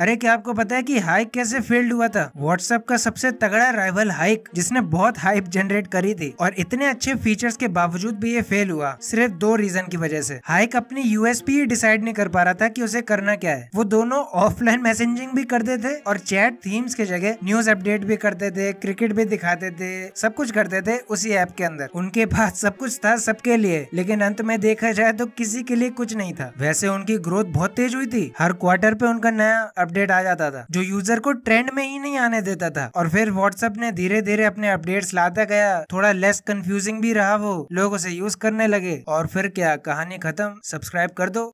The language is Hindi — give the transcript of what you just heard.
अरे क्या आपको पता है कि हाइक कैसे फेल्ड हुआ था व्हाट्सएप का सबसे तगड़ा राइवल हाइक जिसने बहुत हाइप जनरेट करी थी और इतने अच्छे फीचर्स के बावजूद भी ये फेल हुआ सिर्फ दो रीजन की वजह से हाइक अपनी यूएसपी डिसाइड नहीं कर पा रहा था कि उसे करना क्या है वो दोनों ऑफलाइन मैसेजिंग भी करते थे और चैट थीम्स के जगह न्यूज अपडेट भी करते थे क्रिकेट भी दिखाते थे सब कुछ करते थे उसी ऐप के अंदर उनके पास सब कुछ था सबके लिए लेकिन अंत में देखा जाए तो किसी के लिए कुछ नहीं था वैसे उनकी ग्रोथ बहुत तेज हुई थी हर क्वार्टर पे उनका नया अपडेट आ जाता था जो यूजर को ट्रेंड में ही नहीं आने देता था और फिर व्हाट्सएप ने धीरे धीरे अपने अपडेट्स लाता गया थोड़ा लेस कंफ्यूजिंग भी रहा वो लोग उसे यूज करने लगे और फिर क्या कहानी खत्म सब्सक्राइब कर दो